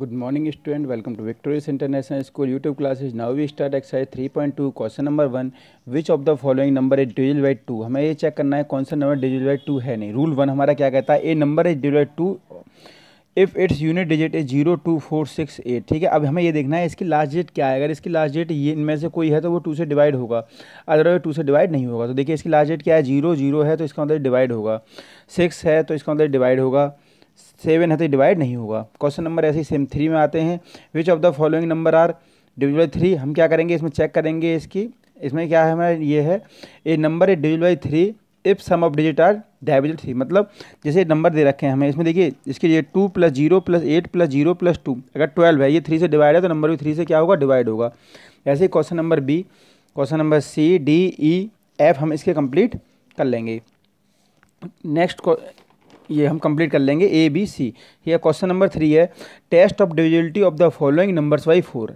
Good morning student welcome to Victorious International School YouTube classes start we three point 3.2 question number one which of the following number is divisible by two हमें ये check करना है कौन सा number diesel by to है नहीं rule one हमारा क्या कहता है a number is divisible two if it's unit digit is zero two four six eight ठीक है अब हमें ये देखना है इसकी लास्ट डेट क्या है अगर इसकी लास्ट डेट ये इनमें से कोई है तो वो टू से डिवाइड होगा अदरवाइज टू से डिवाइड नहीं होगा तो देखिए इसकी लास्ट डेट क्या है जीरो जीरो है तो इसका मतलब डिवाइड होगा सिक्स है तो इसका मतलब डिवाइड होगा सेवन है तो डिवाइड नहीं होगा क्वेश्चन नंबर ऐसे ही सेम थ्री में आते हैं which of the following number are divisible by three हम क्या करेंगे इसमें चेक करेंगे इसकी इसमें क्या है हमारा ये है a number a divisible by three if sum of digit are divisible three मतलब जैसे नंबर दे रखे हैं हमें इसमें देखिए इसके लिए two plus zero plus eight plus zero plus two अगर ट्वेल्व है ये थ्री से डिवाइड है तो नंबर भी थ्री से क्या होगा डिवाइड होगा ऐसे ही question number B question number C D E F हम इसके कंप्लीट कर लेंगे नेक्स्ट ये हम कंप्लीट कर लेंगे ए बी सी ये क्वेश्चन नंबर थ्री है test of divisibility of the following numbers by four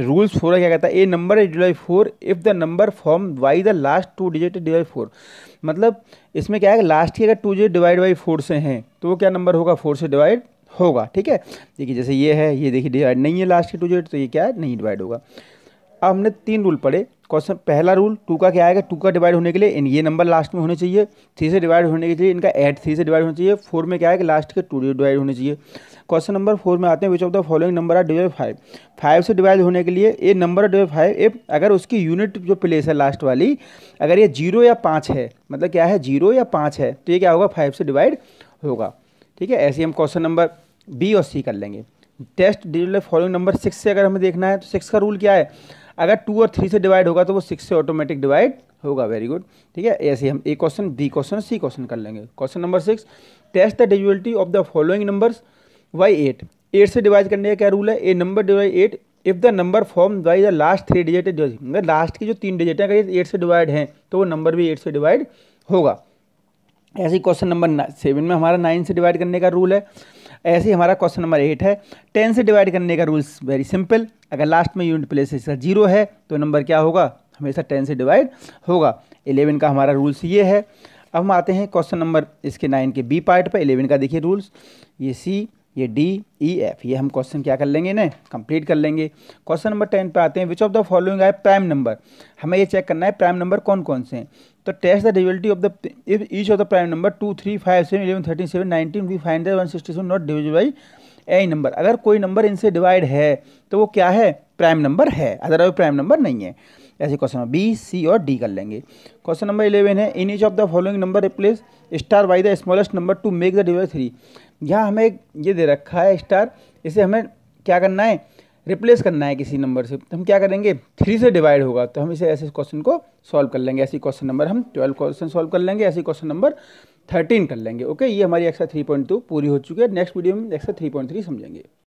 rules four क्या कहता है a number is divide four if the number form by the last two digit divide divide four मतलब इसमें क्या है last की अगर two digit divide by four से हैं तो वो क्या नंबर होगा फोर से डिवाइड होगा ठीक है देखिए जैसे ये है ये देखिए डिवाइड नहीं है लास्ट की टू डिजिट तो ये क्या है नहीं डिवाइड होगा अब हमने तीन रूल पढ़े क्वेश्चन पहला रूल टू का क्या आएगा टू का डिवाइड होने के लिए इन ये नंबर लास्ट में होने चाहिए थ्री से डिवाइड होने के लिए इनका एट थ्री से डिवाइड होना चाहिए फोर में क्या है कि लास्ट के टू डिवाइड होने चाहिए क्वेश्चन नंबर फोर में आते हैं which of the following number are divide five five से डिवाइड होने के लिए ये नंबर डिवाइड फाइव ए अगर उसकी यूनिट जो प्लेस है लास्ट वाली अगर ये जीरो या पाँच है मतलब क्या है जीरो या पाँच है तो ये क्या होगा फाइव से डिवाइड होगा ठीक है ऐसे हम क्वेश्चन नंबर बी और सी कर लेंगे test digital following number six से अगर हमें देखना है तो सिक्स का रूल क्या है अगर टू और थ्री से डिवाइड होगा तो वो सिक्स से ऑटोमेटिक डिवाइड होगा वेरी गुड ठीक है ऐसे हम A question B question C question कर लेंगे question number six test the divisibility of the following numbers by eight eight से डिवाइड करने का क्या रूल है a number divide eight if the number form by the last three digit अगर last की जो तीन डिजिट है अगर एट से डिवाइड हैं तो वो नंबर भी एट से डिवाइड होगा ऐसे ही क्वेश्चन नंबर सेवन में हमारा नाइन से डिवाइड करने का रूल है ऐसे ही हमारा क्वेश्चन नंबर एट है टेन से डिवाइड करने का रूल्स वेरी सिंपल अगर लास्ट में यूनिट प्लेस इसका जीरो है तो नंबर क्या होगा हमेशा टेन से डिवाइड होगा इलेवन का हमारा रूल्स ये है अब हम आते हैं क्वेश्चन नंबर इसके नाइन के बी पार्ट पर इलेवन का देखिए रूल्स ये सी ये डी ई एफ ये हम क्वेश्चन क्या कर लेंगे ना कंप्लीट कर लेंगे क्वेश्चन नंबर टेन पे आते हैं which of the following are prime number हमें ये चेक करना है प्राइम नंबर कौन कौन से हैं तो test the divisibility of the if each of the prime number two three five seven eleven thirty seven nineteen we find one sixty seven not divisible by any number अगर कोई number इनसे divide है तो वो क्या है prime number है otherwise prime number नहीं है ऐसे क्वेश्चन नंबर बी सी और डी कर लेंगे क्वेश्चन नंबर इलेवन है in each of the following number replace star by the smallest number to make the divide three यहाँ हमें ये दे रखा है स्टार इसे हमें क्या करना है रिप्लेस करना है किसी नंबर से तो हम क्या करेंगे थ्री से डिवाइड होगा तो हम इसे ऐसे क्वेश्चन को सॉल्व कर लेंगे ऐसी क्वेश्चन नंबर हम ट्वेल्व क्वेश्चन सॉल्व कर लेंगे ऐसी क्वेश्चन नंबर थर्टीन कर लेंगे ओके ये हमारी एक्सा थ्री पॉइंट टू पूरी हो चुकी है नेक्स्ट वीडियो में एक्सा थ्री पॉइंट थ्री समझेंगे